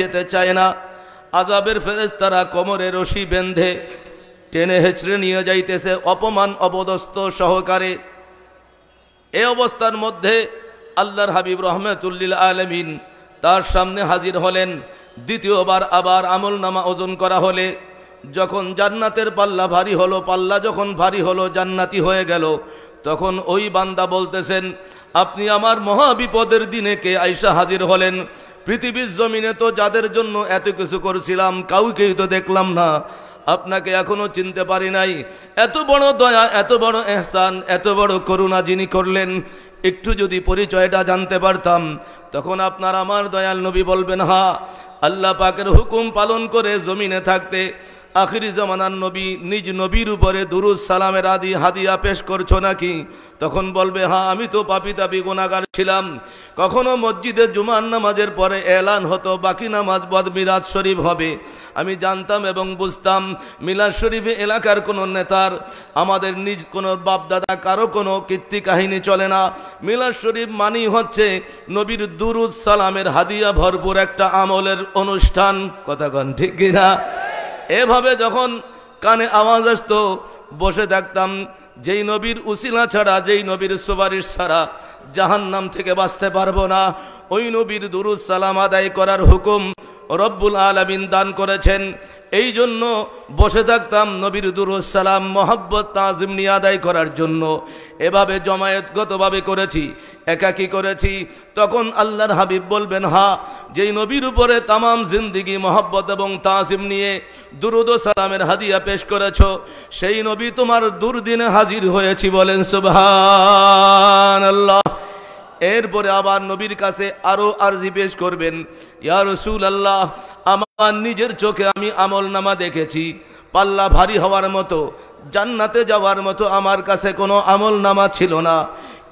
যেতে চায় না আজাবের ফেরেস্তারা কোমরে রশি বেঁধে টেনে হেঁচড়ে নিয়ে যাইতেছে অপমান অবদস্ত সহকারে এ অবস্থার মধ্যে আল্লাহর হাবিব রহমেতুল্লিল আলমিন তার সামনে হাজির হলেন দ্বিতীয়বার আবার আমল নামা ওজন করা হলে যখন জান্নাতের পাল্লা ভারী হলো পাল্লা যখন ভারী হলো জান্নাতি হয়ে গেল তখন ওই বান্দা বলতেছেন আপনি আমার মহাবিপদের দিনে কে আইসা হাজির হলেন পৃথিবীর জমিনে তো যাদের জন্য এত কিছু করেছিলাম কাউকেই তো দেখলাম না আপনাকে এখনো চিনতে পারি নাই এত বড় দয়া এত বড় এহসান এত বড় করুণা যিনি করলেন একটু যদি পরিচয়টা জানতে পারতাম তখন আপনার আমার দয়াল নবী বলবেন হা আল্লাহ পাকের হুকুম পালন করে জমিনে থাকতে আখিরি জমানার নবী নিজ নবীর উপরে দুরুজ সালামের আদি হাদিয়া পেশ করছো নাকি তখন বলবে হ্যাঁ আমি তো পাপি তাপি গুণাগার ছিলাম কখনো মসজিদে জুমান নামাজের পরে এলান হতো বাকি নামাজ বদ মিরাজ শরীফ হবে আমি জানতাম এবং বুঝতাম মিলাদ শরীফে এলাকার কোনো নেতার আমাদের নিজ কোনো বাপদাদা কারো কোনো কীর্তি কাহিনী চলে না মিলাদ শরীফ মানি হচ্ছে নবীর দুরুদ সালামের হাদিয়া ভরপুর একটা আমলের অনুষ্ঠান কথা কন ঠিক কিনা এভাবে যখন কানে আওয়াজ আসত বসে থাকতাম যেই নবীর উসিলা ছাড়া যেই নবীর সুপারিশ ছাড়া জাহান্নাম থেকে বাঁচতে পারবো না ওই নবীর দুরুজ সালাম আদায় করার হুকুম রব্বুল আলমিন দান করেছেন এই জন্য বসে থাকতাম নবীর সালাম মোহাব্বত তাজিম নিয়ে আদায় করার জন্য এভাবে জমায়েতগতভাবে করেছি একাকি করেছি তখন আল্লাহর হাবিব বলবেন হা যেই নবীর উপরে তামাম জিন্দিগি মহব্বত এবং তাজিম নিয়ে দুরুদ সালামের হাদিয়া পেশ করেছ সেই নবী তোমার দুর্দিনে হাজির হয়েছি বলেন সুবহান আল্লাহ এরপরে আবার নবীর কাছে আরও আর্জি পেশ করবেন ইয়ারসুল রসুল আল্লাহ আমার নিজের চোখে আমি আমল নামা দেখেছি পাল্লা ভারী হওয়ার মতো জান্নাতে যাওয়ার মতো আমার কাছে কোনো আমল নামা ছিল না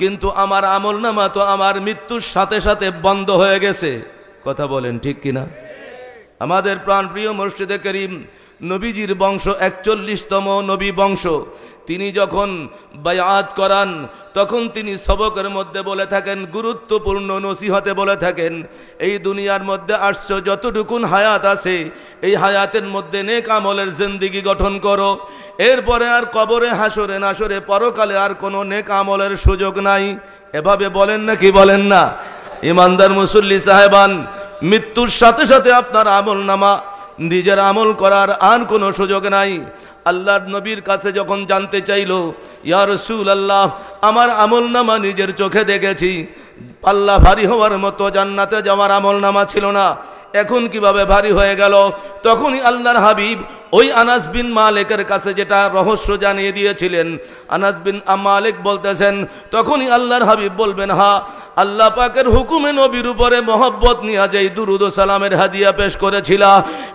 কিন্তু আমার আমল নামা তো আমার মৃত্যুর সাথে সাথে বন্ধ হয়ে গেছে কথা বলেন ঠিক কিনা আমাদের প্রাণপ্রিয় মসজিদে করিম নবীজির বংশ একচল্লিশতম নবী বংশ তিনি যখন বায়াত করান তখন তিনি সবকের মধ্যে বলে থাকেন গুরুত্বপূর্ণ নসিহতে বলে থাকেন এই দুনিয়ার মধ্যে আসছ যতটুকুন হায়াত আছে এই হায়াতের মধ্যে নেক আমলের জিন্দিগি গঠন করো এরপরে আর কবরে হাসরে নাসরে পরকালে আর কোনো নেক আমলের সুযোগ নাই এভাবে বলেন না কি বলেন না ইমানদার মুসল্লি সাহেবান মৃত্যুর সাথে সাথে আপনার আমল নামা নিজের আমল করার আর কোনো সুযোগ নাই আল্লাহর নবীর কাছে যখন জানতে চাইল ইয়া রসুল আল্লাহ আমার আমল নামা নিজের চোখে দেখেছি পাল্লা ভারী হওয়ার মতো জান্নাতে যাওয়ার আমল নামা ছিল না এখন কিভাবে ভারী হয়ে গেল তখনই আল্লাহর হাবিব ওই আনাস বিন মালিকের কাছে যেটা রহস্য জানিয়ে দিয়েছিলেন আনাস বিন মালিক বলতেছেন তখনই আল্লাহর হাবিব বলবেন হা আল্লাহ পাকের হুকুমে নবীর উপরে মহব্বত নিয়ে যেই দুরুদ সালামের হাদিয়া পেশ করেছিলা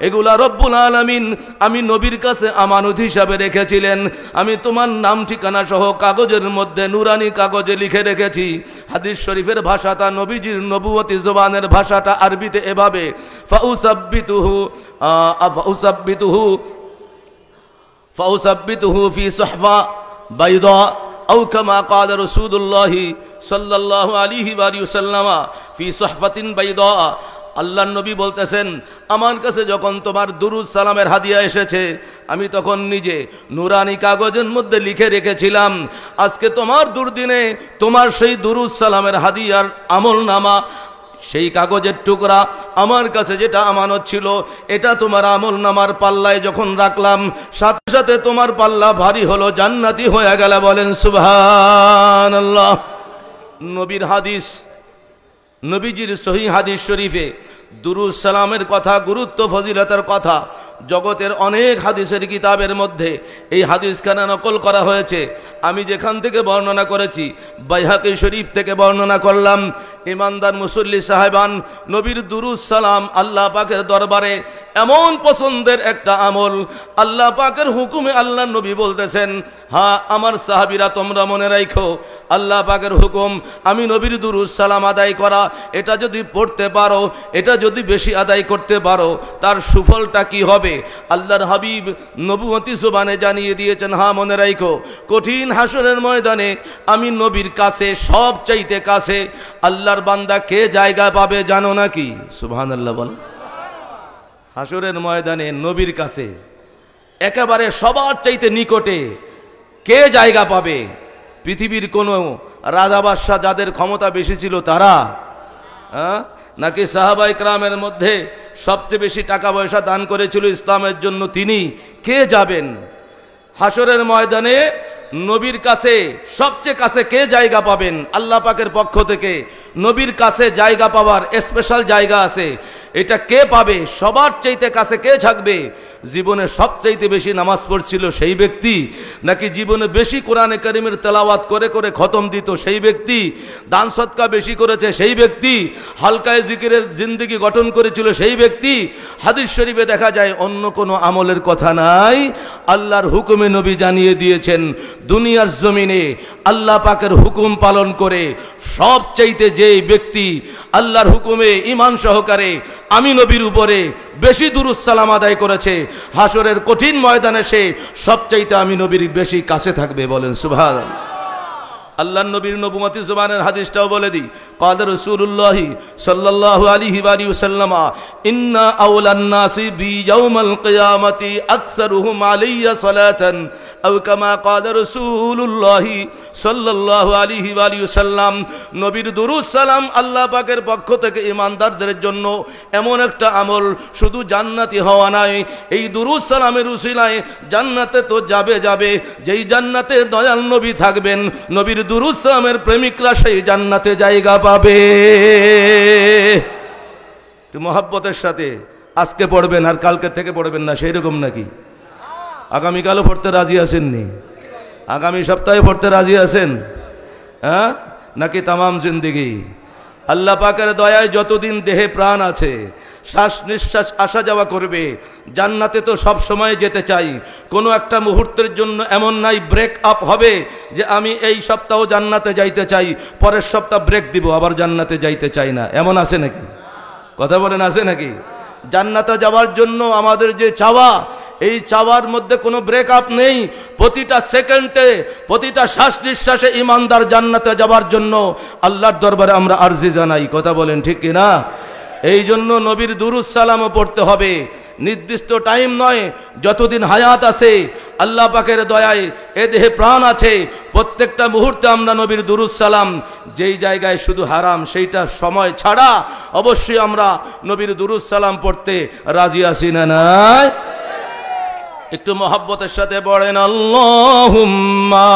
এগুলা রব্বুল আলমিন আমি নবীর কাছে আমানত হিসাবে রেখেছিলেন আমি তোমার নাম ঠিকানা সহ কাগজের মধ্যে নুরানি কাগজে লিখে রেখেছি হাদিস শরীফের ভাষাটা নবীজির নবুয়তি জোবানের ভাষাটা আরবিতে এভাবে আল্লাহ নবী বলতেছেন আমার কাছে যখন তোমার দুরুদ সালামের হাদিয়া এসেছে আমি তখন নিজে নুরানি কাগজের মধ্যে লিখে রেখেছিলাম আজকে তোমার দুর্দিনে তোমার সেই দুরুদ সালামের হাদিয়ার আমল নামা সেই কাগজের টুকরা আমার কাছে যেটা আমানত ছিল এটা তোমার আমল নামার পাল্লায় যখন রাখলাম সাথে সাথে তোমার পাল্লা ভারী হলো জান্নাতি হয়ে গেল বলেন সুভান নবীর হাদিস নবীজির সহি হাদিস শরীফে দুরুজ সালামের কথা গুরুত্ব ফজিলতার কথা জগতের অনেক হাদিসের কিতাবের মধ্যে এই হাদিসখানা নকল করা হয়েছে আমি যেখান থেকে বর্ণনা করেছি বাইহাকে শরীফ থেকে বর্ণনা করলাম ইমানদার মুসল্লি সাহেবান নবীর দুরুজ সালাম আল্লাহ পাকের দরবারে এমন পছন্দের একটা আমল আল্লাহ পাকের হুকুমে আল্লাহ নবী বলতেছেন হা আমার সাহাবিরা তোমরা মনে রাখো আল্লাহ পাকের হুকুম আমি নবীর দুরুজ সালাম আদায় করা এটা যদি পড়তে পারো এটা যদি বেশি আদায় করতে পারো তার সুফলটা কি হবে আল্লাহর হাবিব নবুমতি সুবানে জানিয়ে দিয়েছেন হা মনে রাখো কঠিন হাসনের ময়দানে আমি নবীর কাছে সব চাইতে কাছে আল্লাহ আল্লাহর বান্দা কে জায়গা পাবে জানো নাকি সুবহান আল্লাহ বল হাসুরের ময়দানে নবীর কাছে একেবারে সবার চাইতে নিকটে কে জায়গা পাবে পৃথিবীর কোনো বাদশাহ যাদের ক্ষমতা বেশি ছিল তারা হ্যাঁ নাকি সাহাবাই ক্রামের মধ্যে সবচেয়ে বেশি টাকা পয়সা দান করেছিল ইসলামের জন্য তিনি কে যাবেন হাসরের ময়দানে নবীর কাছে সবচেয়ে কাছে কে জায়গা পাবেন আল্লাহ পাকের পক্ষ থেকে নবীর কাছে জায়গা পাওয়ার স্পেশাল জায়গা আছে এটা কে পাবে সবার চাইতে কাছে কে থাকবে জীবনে সবচাইতে বেশি নামাজ পড়ছিল সেই ব্যক্তি নাকি জীবনে বেশি কোরআনে করিমের তেলাওয়াত করে করে খতম দিত সেই ব্যক্তি দান সৎকা বেশি করেছে সেই ব্যক্তি হালকায় জিকিরের জিন্দিগি গঠন করেছিল সেই ব্যক্তি হাদিস শরীফে দেখা যায় অন্য কোনো আমলের কথা নাই আল্লাহর হুকুমে নবী জানিয়ে দিয়েছেন দুনিয়ার জমিনে আল্লাহ পাকের হুকুম পালন করে সবচাইতে যে ব্যক্তি আল্লাহর হুকুমে ইমান সহকারে আমি নবীর উপরে বেশি দুরুসালাম আদায় করেছে হাসরের কঠিন ময়দানে সে সবচাইতে আমি নবীর বেশি কাছে থাকবে বলেন সুভাষ আল্লাহ নবীর নবুমতি জুবানের হাদিসটাও বলে দিই কাদের রসুল্লাহি সাল্লাহ আলিহি আলী সাল্লামা ইন্না আউলান্নাসি বি ইয়াউমাল কিয়ামতি আকসারুহুম আলাইয়া সালাতান আউকামা কামা কাদার রসুল্লাহি সাল্লাহ আলিহি আলী সাল্লাম নবীর দুরুজ সালাম আল্লাহ পাকের পক্ষ থেকে ইমানদারদের জন্য এমন একটা আমল শুধু জান্নাতি হওয়া নাই এই দুরুজ সালামের উসিলায় জান্নাতে তো যাবে যাবে যেই জান্নাতে দয়াল নবী থাকবেন নবীর দুরুজ সালামের প্রেমিকরা সেই জান্নাতে জায়গা পাবে মহাব্বতের সাথে আজকে পড়বেন আর কালকে থেকে পড়বেন না সেইরকম নাকি আগামীকালও পড়তে রাজি আসেননি আগামী সপ্তাহে পড়তে রাজি আছেন হ্যাঁ নাকি তামাম জিন্দিগি আল্লাহ পাকের দয়ায় যতদিন দেহে প্রাণ আছে শ্বাস নিঃশ্বাস আসা যাওয়া করবে জান্নাতে তো সব সময় যেতে চাই কোনো একটা মুহূর্তের জন্য এমন নাই ব্রেক আপ হবে যে আমি এই সপ্তাহ জান্নাতে যাইতে চাই পরের সপ্তাহ ব্রেক দিব আবার জান্নাতে যাইতে চাই না এমন আছে নাকি কথা বলেন আছে নাকি জান্নাতে যাওয়ার জন্য আমাদের যে চাওয়া এই চাওয়ার মধ্যে কোনো ব্রেক আপ নেই প্রতিটা সেকেন্ডে প্রতিটা শ্বাস নিঃশ্বাসে ইমানদার জান্নাতে যাওয়ার জন্য আল্লাহর দরবারে আমরা আর্জি জানাই কথা বলেন ঠিক কিনা এই জন্য নবীর দুরুসালামও পড়তে হবে নির্দিষ্ট টাইম নয় যতদিন হায়াত আছে আল্লাহ পাকের দয়ায় এ দেহে প্রাণ আছে প্রত্যেকটা মুহূর্তে আমরা নবীর দুরুসালাম যেই জায়গায় শুধু হারাম সেইটা সময় ছাড়া অবশ্যই আমরা নবীর দুরুসালাম পড়তে রাজি আসি না নাই একটু মহব্বতের সাথে আল্লাহ আল্লাহুম্মা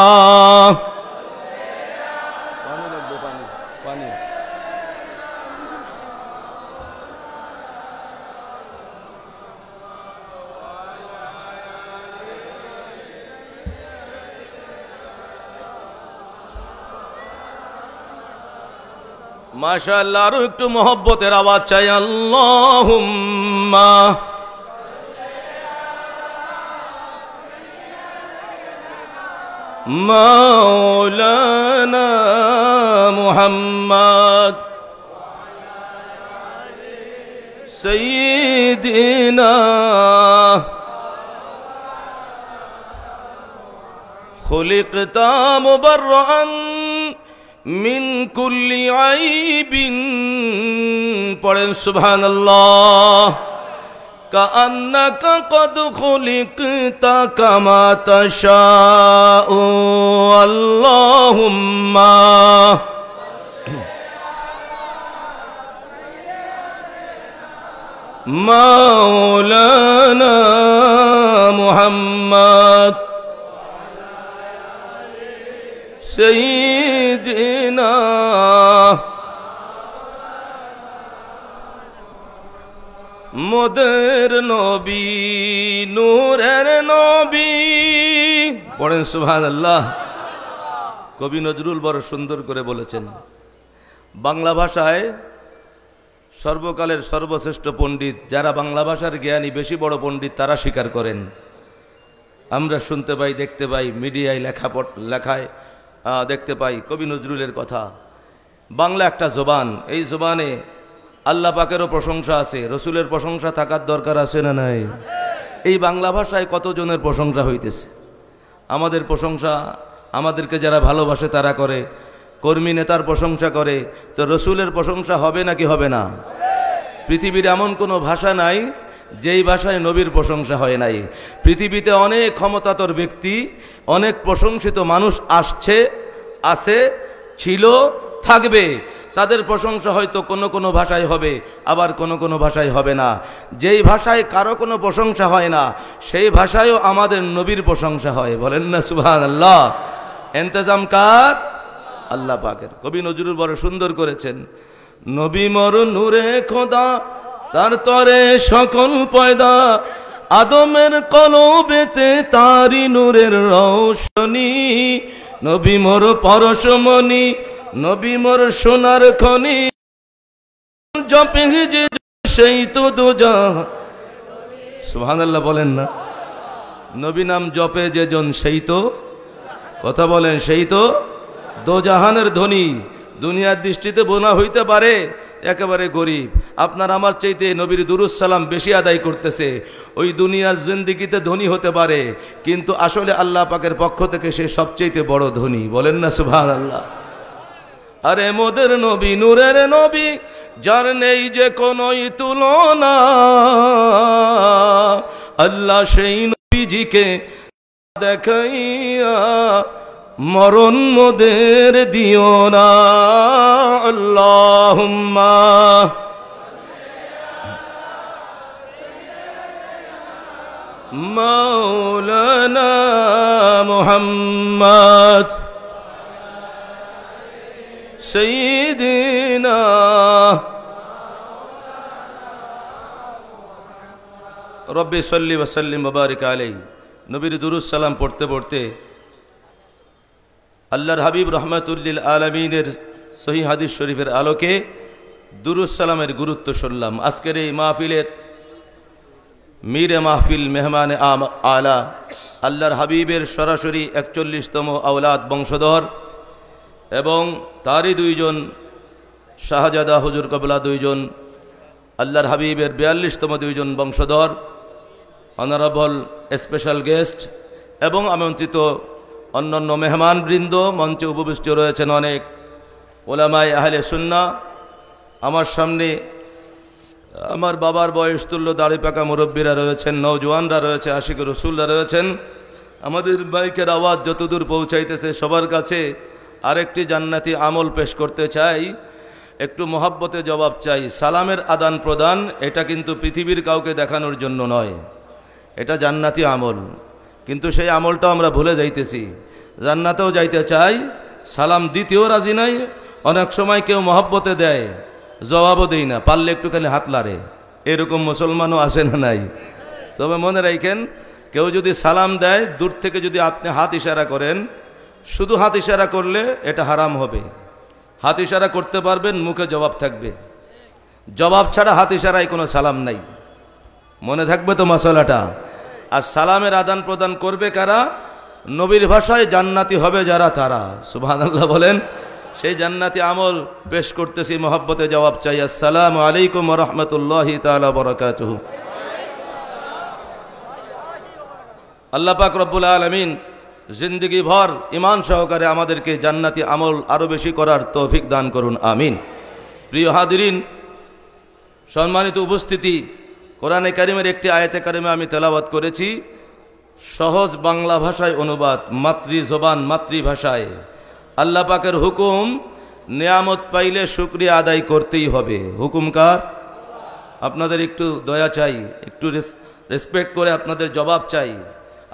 মাশাআল্লাহ আরো একটু মহব্বতের আওয়াজ চাই আল্লাহুম্মা مولانا محمد سیدنا خلقتا مبرعا من کل عیب پڑھیں سبحان اللہ سبحان اللہ كأنك قد خلقت كما تشاء اللهم مولانا محمد سيدنا মোহাম্মদের নবী নূরের নবী পড়েন সুভান আল্লাহ কবি নজরুল বড় সুন্দর করে বলেছেন বাংলা ভাষায় সর্বকালের সর্বশ্রেষ্ঠ পণ্ডিত যারা বাংলা ভাষার জ্ঞানী বেশি বড় পণ্ডিত তারা স্বীকার করেন আমরা শুনতে পাই দেখতে পাই মিডিয়ায় লেখা লেখায় দেখতে পাই কবি নজরুলের কথা বাংলা একটা জোবান এই জোবানে আল্লাহ পাকেরও প্রশংসা আছে রসুলের প্রশংসা থাকার দরকার আছে না নাই এই বাংলা ভাষায় কতজনের প্রশংসা হইতেছে আমাদের প্রশংসা আমাদেরকে যারা ভালোবাসে তারা করে কর্মী নেতার প্রশংসা করে তো রসুলের প্রশংসা হবে নাকি হবে না পৃথিবীর এমন কোনো ভাষা নাই যেই ভাষায় নবীর প্রশংসা হয় নাই পৃথিবীতে অনেক ক্ষমতাতর ব্যক্তি অনেক প্রশংসিত মানুষ আসছে আছে ছিল থাকবে তাদের প্রশংসা হয়তো কোনো কোনো ভাষায় হবে আবার কোনো কোনো ভাষায় হবে না যেই ভাষায় কারো কোনো প্রশংসা হয় না সেই ভাষায়ও আমাদের নবীর প্রশংসা হয় বলেন না সুবাহ আল্লাহ এন্তজাম কার আল্লাহ পাকের কবি নজরুল বড় সুন্দর করেছেন নবী মর নূরে খোদা তার তরে সকল পয়দা আদমের কলবেতে তারি নূরের রৌশনী নবী মোর পরশমণি নবী মোর সোনার খনি জপে যে সেই তো দুজা সুহানাল্লাহ বলেন না নবী নাম জপে যেজন সেই তো কথা বলেন সেই তো দোজাহানের ধনী দুনিয়ার দৃষ্টিতে বোনা হইতে পারে একেবারে গরিব আপনার আমার চাইতে নবীর সালাম বেশি আদায় করতেছে ওই দুনিয়ার জিন্দিগিতে ধনী হতে পারে কিন্তু আসলে আল্লাহ পাকের পক্ষ থেকে সে সবচেয়ে বড় ধনী বলেন না সুভান আল্লাহ আরে মোদের নবী নূরের নবী যার নেই যে কোনোই তুলনা আল্লাহ সেই নবীজিকে দেখাইয়া মরণ মোদের দিও না আল্লাহ মৌলানা মোহাম্মদ سيدنا রব্বে সল্লি সাল্লিম মুবারক আলাই নবীর দুরুস সালাম পড়তে পড়তে আল্লাহর হাবিব রহমাতুল্লিল আলমিনের সহি হাদিস শরীফের আলোকে দুরুস সালামের গুরুত্ব শুনলাম আজকের এই মাহফিলের মীর মাহফিল মেহমান আম আলা আল্লাহর হাবিবের সরাসরি একচল্লিশতম আওলাদ বংশধর এবং তারই দুইজন শাহজাদা হুজুর কবলা দুইজন আল্লাহর হাবিবের বিয়াল্লিশতম দুইজন বংশধর অনারেবল স্পেশাল গেস্ট এবং আমন্ত্রিত অন্যান্য মেহমানবৃন্দ মঞ্চে উপবিষ্ট রয়েছেন অনেক ওলামাই আহলে সুন্না আমার সামনে আমার বাবার বয়স তুল্য দাড়ি পাকা মুরব্বীরা রয়েছেন নৌজওয়ানরা রয়েছে আশিক রসুলরা রয়েছেন আমাদের বাইকের আওয়াজ যতদূর পৌঁছাইতেছে সবার কাছে আরেকটি জান্নাতি আমল পেশ করতে চাই একটু মোহাব্বতে জবাব চাই সালামের আদান প্রদান এটা কিন্তু পৃথিবীর কাউকে দেখানোর জন্য নয় এটা জান্নাতি আমল কিন্তু সেই আমলটা আমরা ভুলে যাইতেছি জান্নাতেও যাইতে চাই সালাম দিতেও রাজি নাই অনেক সময় কেউ মহব্বতে দেয় জবাবও দেই না পারলে একটুখানি হাত লারে এরকম মুসলমানও আসে না নাই তবে মনে রাখেন কেউ যদি সালাম দেয় দূর থেকে যদি আপনি হাত ইশারা করেন শুধু হাত ইশারা করলে এটা হারাম হবে হাত ইশারা করতে পারবেন মুখে জবাব থাকবে জবাব ছাড়া হাত ইশারায় কোনো সালাম নাই মনে থাকবে তো মশলাটা আর সালামের আদান প্রদান করবে কারা নবীর ভাষায় জান্নাতি হবে যারা তারা সুবাহ বলেন সেই জান্নাতি আমল পেশ করতেছি মহব্বতে জবাব চাই আসসালাম আলাইকুম রহমতুল্লাহ বরকাত আল্লাহ পাক রব্বুল আলমিন জিন্দগি ভর ইমান সহকারে আমাদেরকে জান্নাতি আমল আরও বেশি করার তৌফিক দান করুন আমিন প্রিয় হাদিরিন সম্মানিত উপস্থিতি কোরআনে কারিমের একটি আয়তে কারিমে আমি তেলাবাত করেছি সহজ বাংলা ভাষায় অনুবাদ মাতৃ মাতৃভাষায় আল্লাহ পাকের হুকুম নিয়ামত পাইলে শুক্রিয়া আদায় করতেই হবে হুকুমকার আপনাদের একটু দয়া চাই একটু রেসপেক্ট করে আপনাদের জবাব চাই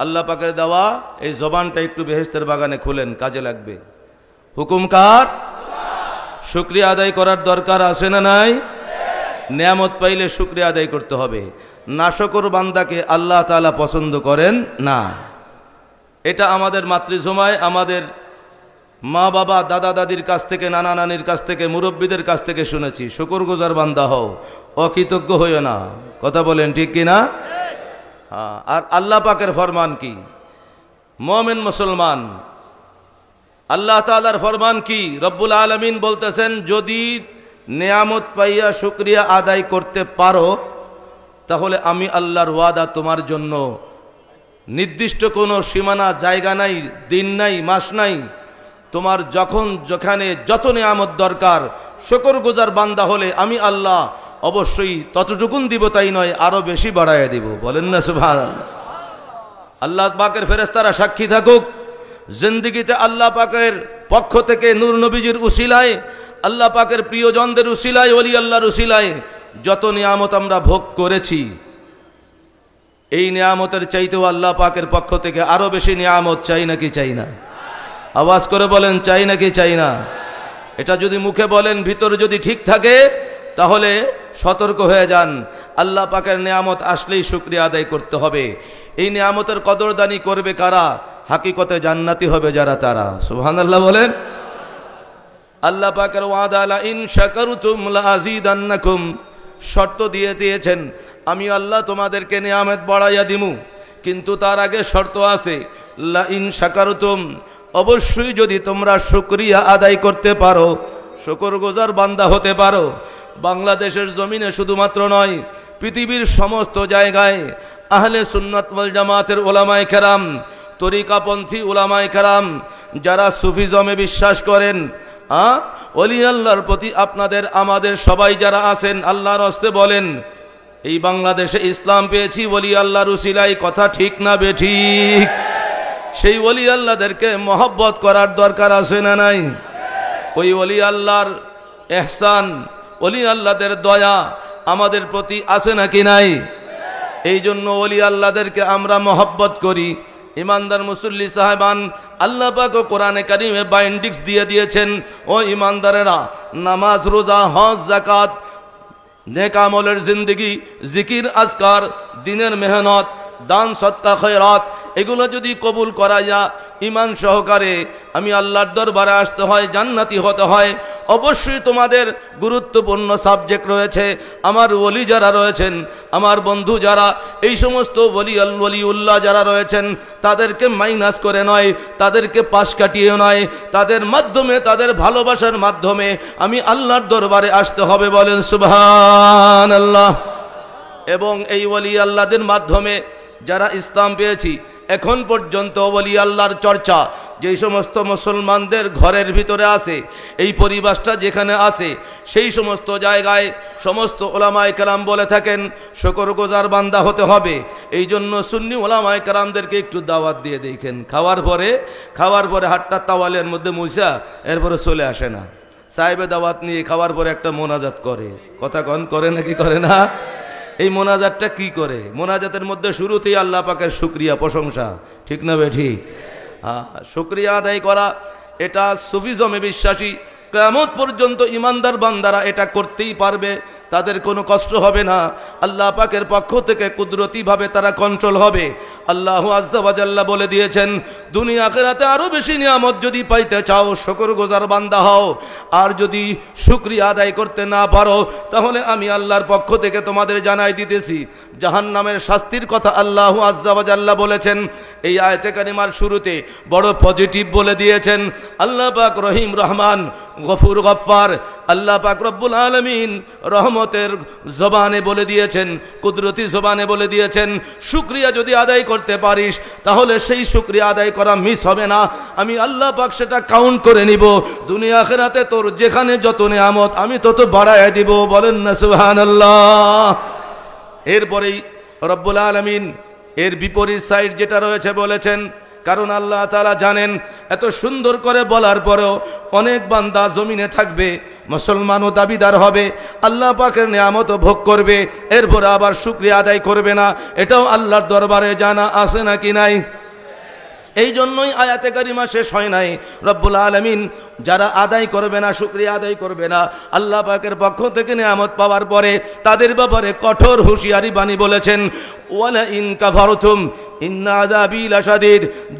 আল্লাহ পাকের দেওয়া এই জবানটা একটু বেহেস্তের বাগানে খুলেন কাজে লাগবে হুকুম কার শুক্রিয়া আদায় করার দরকার আছে না নাই নিয়ামত পাইলে শুক্রিয়া আদায় করতে হবে নাশকর বান্দাকে আল্লাহ তালা পছন্দ করেন না এটা আমাদের মাতৃজমায় আমাদের মা বাবা দাদা দাদির কাছ থেকে নানা নানির কাছ থেকে মুরব্বীদের কাছ থেকে শুনেছি শুকুর গোজার বান্দা হও অকৃতজ্ঞ হইও না কথা বলেন ঠিক কিনা না হ্যাঁ, আর আল্লাহ পাকের ফরমান কি মমিন মুসলমান আল্লাহ তালার ফরমান কি রব্বুল আলমিন বলতেছেন যদি নেয়ামত পাইয়া শুক্রিয়া আদায় করতে পারো তাহলে আমি আল্লাহর ওয়াদা তোমার জন্য নির্দিষ্ট কোনো সীমানা জায়গা নাই দিন নাই মাস নাই তোমার যখন যেখানে যত নেয়ামত দরকার শকর গুজার বান্দা হলে আমি আল্লাহ অবশ্যই ততটুকুন দিব তাই নয় আরও বেশি বাড়াইয়া দিব বলেন না সুভান আল্লাহ পাকের ফেরেস্তারা সাক্ষী থাকুক জিন্দিগিতে আল্লাহ পাকের পক্ষ থেকে নূর নবীজির উশিলায় আল্লাহ পাকের প্রিয়জনদের উশিলায় অলি আল্লাহর উশিলায় যত নিয়ামত আমরা ভোগ করেছি এই নিয়ামতের চাইতেও আল্লাহ পাকের পক্ষ থেকে আরও বেশি নিয়ামত চাই নাকি চাই না আওয়াজ করে বলেন চাই নাকি চাই না এটা যদি মুখে বলেন ভিতরে যদি ঠিক থাকে তাহলে সতর্ক হয়ে যান আল্লাহ পাকের নিয়ামত আসলেই শুক্রিয়া আদায় করতে হবে এই নিয়ামতের কদরদানি করবে কারা হাকিকতে জান্নাতি হবে যারা তারা সুহান আল্লাহ বলেন আল্লাহ পাকের ওয়াদুম শর্ত দিয়ে দিয়েছেন আমি আল্লাহ তোমাদেরকে নিয়ামত বাড়াইয়া দিমু কিন্তু তার আগে শর্ত আছে লা ইন সাকারুতুম অবশ্যই যদি তোমরা শুক্রিয়া আদায় করতে পারো শুকর গোজার বান্দা হতে পারো বাংলাদেশের জমিনে শুধুমাত্র নয় পৃথিবীর সমস্ত জায়গায় আহলে সুন্নতল জামাতের ওলামায় খেরাম তরিকাপন্থী ওলামায় খেরাম যারা সুফিজমে বিশ্বাস করেন আ অলি আল্লাহর প্রতি আপনাদের আমাদের সবাই যারা আছেন আল্লাহর হস্তে বলেন এই বাংলাদেশে ইসলাম পেয়েছি বলি আল্লাহ রুসিলাই কথা ঠিক না বে ঠিক সেই অলি আল্লাহদেরকে মহব্বত করার দরকার আছে না নাই ওই অলি আল্লাহর এহসান অলি আল্লাদের দয়া আমাদের প্রতি আছে নাকি নাই এই জন্য অলি আল্লাদেরকে আমরা মহব্বত করি ইমানদার মুসল্লি সাহেবান আল্লাহ ও কোরআনে কারিমে বাইন্ডিক্স দিয়ে দিয়েছেন ও ইমানদারেরা নামাজ রোজা হজ জাকাত নেকামলের জিন্দিগি জিকির আজকার দিনের মেহনত দান সত্তা খৈরাত এগুলো যদি কবুল করা যা ইমান সহকারে আমি আল্লাহর দরবারে আসতে হয় জান্নাতি হতে হয় অবশ্যই তোমাদের গুরুত্বপূর্ণ সাবজেক্ট রয়েছে আমার ওলি যারা রয়েছেন আমার বন্ধু যারা এই সমস্ত ওলি অলি উল্লাহ যারা রয়েছেন তাদেরকে মাইনাস করে নয় তাদেরকে পাশ কাটিয়ে নয় তাদের মাধ্যমে তাদের ভালোবাসার মাধ্যমে আমি আল্লাহর দরবারে আসতে হবে বলেন সুভান আল্লাহ এবং এই ওলি আল্লাহদের মাধ্যমে যারা ইসলাম পেয়েছি এখন পর্যন্ত বলি আল্লাহর চর্চা যেই সমস্ত মুসলমানদের ঘরের ভিতরে আছে এই পরিবেশটা যেখানে আছে সেই সমস্ত জায়গায় সমস্ত ওলামায় কালাম বলে থাকেন শকর গোজার বান্দা হতে হবে এই জন্য সুন্নি ওলামায় কালামদেরকে একটু দাওয়াত দিয়ে দেখেন খাওয়ার পরে খাওয়ার পরে হাটটা তাওয়ালের মধ্যে মুসা এরপরে চলে আসে না সাহেবে দাওয়াত নিয়ে খাওয়ার পরে একটা মোনাজাত করে কথা কন করে নাকি করে না এই মোনাজাতটা কি করে মোনাজাতের মধ্যে শুরুতেই আল্লাহ পাকের শুক্রিয়া প্রশংসা ঠিক না বে ঠিক হ্যাঁ শুক্রিয়া আদায় করা এটা সুফিজমে বিশ্বাসী কেমন পর্যন্ত ইমানদার বান্দারা এটা করতেই পারবে তাদের কোনো কষ্ট হবে না আল্লাহ পাকের পক্ষ থেকে কুদরতিভাবে তারা কন্ট্রোল হবে আল্লাহ আজ্জাবাজাল্লাহ বলে দিয়েছেন দুনিয়া খেরাতে আরও বেশি নিয়ামত যদি পাইতে চাও শকর গোজার বান্দা হও আর যদি সুক্রিয়া আদায় করতে না পারো তাহলে আমি আল্লাহর পক্ষ থেকে তোমাদের জানাই দিতেছি জাহান নামের শাস্তির কথা আল্লাহ আজ্জাবাজাল্লাহ বলেছেন এই আয়তে কানিমার শুরুতে বড় পজিটিভ বলে দিয়েছেন আল্লাহ পাক রহিম রহমান গফুর গফার আল্লাহ পাক রব্বুল আলমিন রহমতের জবানে বলে দিয়েছেন কুদরতি জবানে বলে দিয়েছেন শুক্রিয়া যদি আদায় করতে পারিস তাহলে সেই শুক্রিয়া আদায় করা মিস হবে না আমি আল্লাহ পাক সেটা কাউন্ট করে নিব দুনিয়া খেরাতে তোর যেখানে যত নেয়ামত আমি তত বাড়ায় দিব বলেন না সুহান আল্লাহ এরপরেই রব্বুল আলমিন এর বিপরীত সাইড যেটা রয়েছে বলেছেন কারণ আল্লাহ তালা জানেন এত সুন্দর করে বলার পরেও অনেক বান্দা জমিনে থাকবে মুসলমানও দাবিদার হবে আল্লাহ পাকের নিয়ামত ভোগ করবে এরপরে আবার শুক্রিয়া আদায় করবে না এটাও আল্লাহর দরবারে জানা আছে নাকি নাই এই জন্যই আয়াতে কারিমা শেষ হয় নাই রব্বুল আলমিন যারা আদায় করবে না শুক্রিয়া আদায় করবে না আল্লাহ পাকের পক্ষ থেকে নিয়ামত পাওয়ার পরে তাদের ব্যাপারে কঠোর হুঁশিয়ারি বাণী বলেছেন ওয়ালা ইন কাফারতুম ইন্নাদাবি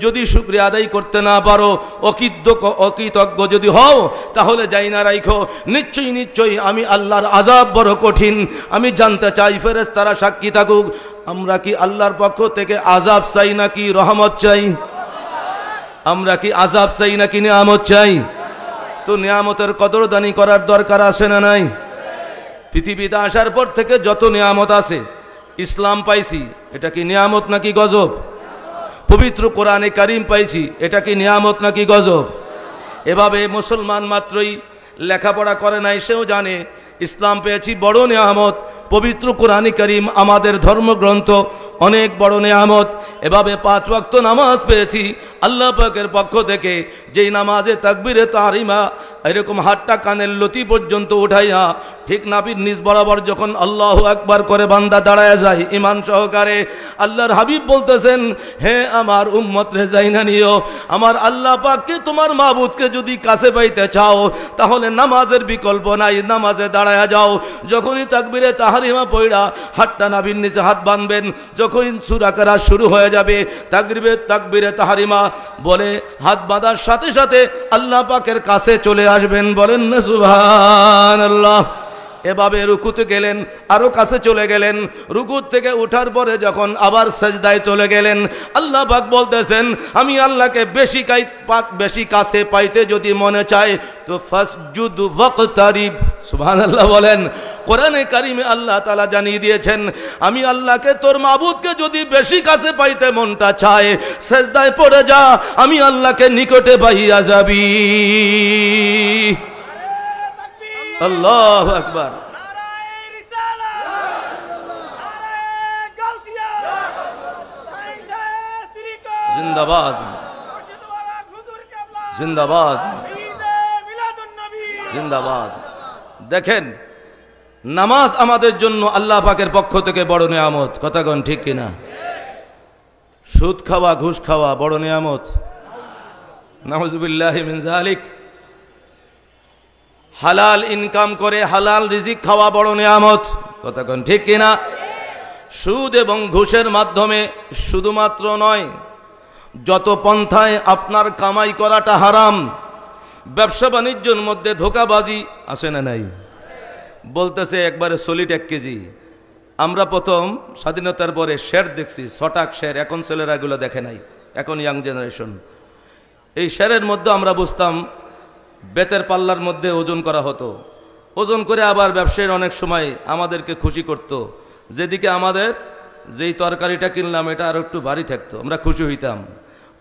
যদি শুক্রে আদায় করতে না পারো অকৃত অকৃতজ্ঞ যদি হও তাহলে যাই না রাইখো নিশ্চয়ই নিশ্চয়ই আমি আল্লাহর আজাব বড় কঠিন আমি জানতে চাই ফেরেস তারা সাক্ষী থাকুক আমরা কি আল্লাহর পক্ষ থেকে আজাব চাই নাকি রহমত চাই আমরা কি আজাব চাই নাকি নিয়ামত চাই তো নিয়ামতের কদরদানি করার দরকার আসে না নাই পৃথিবীতে আসার পর থেকে যত নিয়ামত আছে ইসলাম পাইছি এটা কি নিয়ামত নাকি গজব পবিত্র কোরআনে কারিম পাইছি এটা কি নিয়ামত নাকি গজব এভাবে মুসলমান মাত্রই লেখাপড়া করে নাই সেও জানে ইসলাম পেয়েছি বড় নিয়ামত পবিত্র কোরআনী করিম আমাদের ধর্মগ্রন্থ অনেক বড় নেয়ামত এভাবে পাঁচ ওয়াক্ত নামাজ পেয়েছি আল্লাহ পাকের পক্ষ থেকে যেই নামাজে তাকবিরে তারিমা এরকম হাটটা কানের লতি পর্যন্ত উঠাইয়া ঠিক নাবির নিজ বরাবর যখন আল্লাহ একবার করে বান্দা দাঁড়ায় যায় ইমান সহকারে আল্লাহর হাবিব বলতেছেন হে আমার উম্মত রেজাইনা নিও আমার আল্লাহ পাককে তোমার মাহবুদকে যদি কাছে পাইতে চাও তাহলে নামাজের বিকল্প নাই নামাজে দাঁড়ায় যাও যখনই তাকবিরে তাহা তাহারিমা পয়রা হাতটা নাভির নিচে হাত বাঁধবেন যখন সুরাকারা শুরু হয়ে যাবে তাকরিবে তাকবিরে তাহারিমা বলে হাত বাঁধার সাথে সাথে আল্লাহ পাকের কাছে চলে আসবেন বলেন না সুভান আল্লাহ এভাবে রুকুতে গেলেন আরও কাছে চলে গেলেন রুকুত থেকে ওঠার পরে যখন আবার সেজদায় চলে গেলেন আল্লাহ পাক বলতেছেন আমি আল্লাহকে বেশি কাই পাক বেশি কাছে পাইতে যদি মনে চায় তো তারিফ সুহান আল্লাহ বলেন কোরআনে কারিমে আল্লাহ তালা জানিয়ে দিয়েছেন আমি আল্লাহকে তোর মাবুদকে যদি বেশি কাছে পাইতে মনটা চায় সেজদায় পড়ে যা আমি আল্লাহকে নিকটে পাইয়া যাবি আল্লাহ আকবার জিন্দাবাদ জিন্দাবাদ জিন্দাবাদ দেখেন নামাজ আমাদের জন্য আল্লাহ পাকের পক্ষ থেকে বড় নিয়ামত কথাগণ ঠিক কিনা সুদ খাওয়া ঘুষ খাওয়া বড় নিয়ামত নামাজ মিনজা আলিক হালাল ইনকাম করে হালাল রিজিক খাওয়া বড় নিয়ামত কতক্ষণ ঠিক কিনা সুদ এবং ঘুষের মাধ্যমে শুধুমাত্র নয় যত পন্থায় আপনার কামাই করাটা হারাম ব্যবসা বাণিজ্যর মধ্যে ধোকাবাজি আসে না নাই বলতেছে একবারে সলিড এক কেজি আমরা প্রথম স্বাধীনতার পরে শের দেখছি ছটাক শের এখন ছেলেরা এগুলো দেখে নাই এখন ইয়াং জেনারেশন এই শেরের মধ্যে আমরা বুঝতাম বেতের পাল্লার মধ্যে ওজন করা হতো ওজন করে আবার ব্যবসায়ীর অনেক সময় আমাদেরকে খুশি করত। যেদিকে আমাদের যেই তরকারিটা কিনলাম এটা আরও একটু ভারী থাকতো আমরা খুশি হইতাম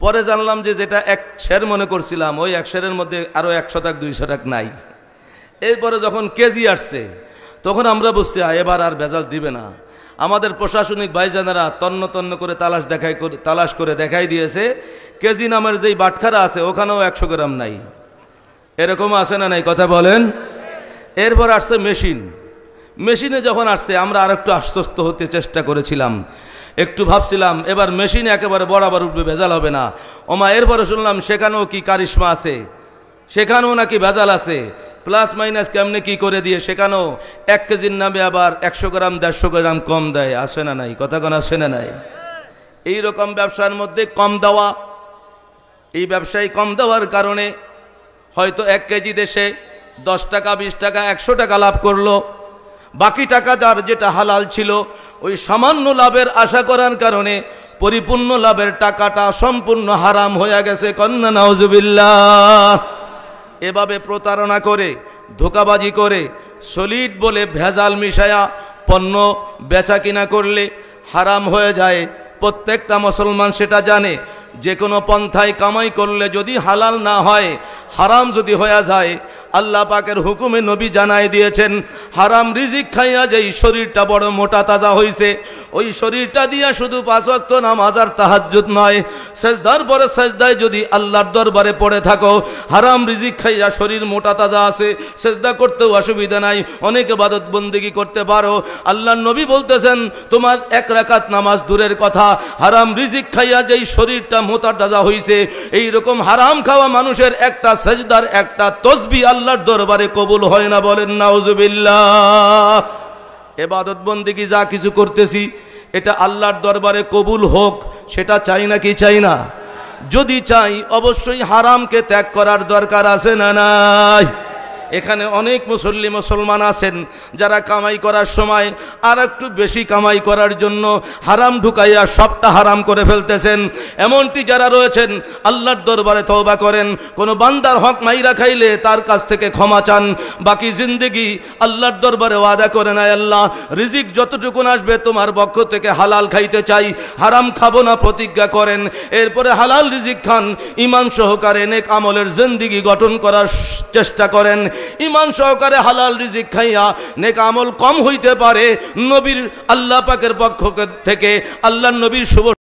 পরে জানলাম যে যেটা এক শের মনে করছিলাম ওই এক শেরের মধ্যে আরও এক শতাক দুই শতাক নাই এরপরে যখন কেজি আসছে তখন আমরা বুঝছি এবার আর ভেজাল দিবে না আমাদের প্রশাসনিক ভাইজানেরা তন্ন তন্ন করে তালাশ দেখাই তালাশ করে দেখাই দিয়েছে কেজি নামের যেই বাটখারা আছে ওখানেও একশো গ্রাম নাই এরকম আসে না নাই কথা বলেন এরপর আসছে মেশিন মেশিনে যখন আসছে আমরা আর একটু আশ্বস্ত হতে চেষ্টা করেছিলাম একটু ভাবছিলাম এবার মেশিন একেবারে বরাবর উঠবে ভেজাল হবে না ওমা এরপরে শুনলাম সেখানেও কি কারিশ্মা আছে সেখানেও নাকি ভেজাল আছে প্লাস মাইনাস কেমনে কি করে দিয়ে সেখানেও এক কেজির নামে আবার একশো গ্রাম দেড়শো গ্রাম কম দেয় আসে না নাই কথা কোন আসে না নাই এই রকম ব্যবসার মধ্যে কম দেওয়া এই ব্যবসায় কম দেওয়ার কারণে হয়তো এক কেজি দেশে দশ টাকা বিশ টাকা একশো টাকা লাভ করলো বাকি টাকা যার যেটা হালাল ছিল ওই সামান্য লাভের আশা করার কারণে পরিপূর্ণ লাভের টাকাটা সম্পূর্ণ হারাম হয়ে গেছে কন্যা নওজুবিল্লা এভাবে প্রতারণা করে ধোকাবাজি করে সলিড বলে ভেজাল মিশায়া পণ্য বেচা কিনা করলে হারাম হয়ে যায় প্রত্যেকটা মুসলমান সেটা জানে যে কোনো পন্থায় কামাই করলে যদি হালাল না হয় হারাম যদি হয়ে যায় আল্লাহ পাকের হুকুমে নবী জানাই দিয়েছেন হারাম রিজিক খাইয়া যে শরীরটা বড় মোটা তাজা হয়েছে ওই শরীরটা দিয়া শুধু পাঁচক্ত নাম হাজার তাহাজ্জুদ নয় সেজদার পরে সেজদায় যদি আল্লাহর দরবারে পড়ে থাকো হারাম রিজিক খাইয়া শরীর মোটা তাজা আছে সেজদা করতেও অসুবিধা নাই অনেক বাদত বন্দিগি করতে পারো আল্লাহর নবী বলতেছেন তোমার এক রাকাত নামাজ দূরের কথা হারাম রিজিক খাইয়া যেই শরীরটা তাজা মোতা তাজা হইছে এইরকম হারাম খাওয়া মানুষের একটা সাজদার একটা তসবি আল্লাহর দরবারে কবুল হয় না বলেন নাউজুবিল্লা এবাদত বন্দিগি যা কিছু করতেছি এটা আল্লাহর দরবারে কবুল হোক সেটা চাই না কি চাই না যদি চাই অবশ্যই হারামকে ত্যাগ করার দরকার আছে না নাই এখানে অনেক মুসল্লি মুসলমান আছেন যারা কামাই করার সময় আর একটু বেশি কামাই করার জন্য হারাম ঢুকাইয়া সবটা হারাম করে ফেলতেছেন এমনটি যারা রয়েছেন আল্লাহর দরবারে তওবা করেন কোনো বান্দার হক মাইরা খাইলে তার কাছ থেকে ক্ষমা চান বাকি জিন্দিগি আল্লাহর দরবারে ওয়াদা করে নাই আল্লাহ রিজিক যতটুকু আসবে তোমার পক্ষ থেকে হালাল খাইতে চাই হারাম খাবো না প্রতিজ্ঞা করেন এরপরে হালাল রিজিক খান ইমান সহকারে নেক আমলের জিন্দিগি গঠন করার চেষ্টা করেন ইমান সহকারে হালাল রিজিক খাইয়া নেক আমল কম হইতে পারে নবীর আল্লাহ পাকের পক্ষ থেকে আল্লাহ নবীর শুভ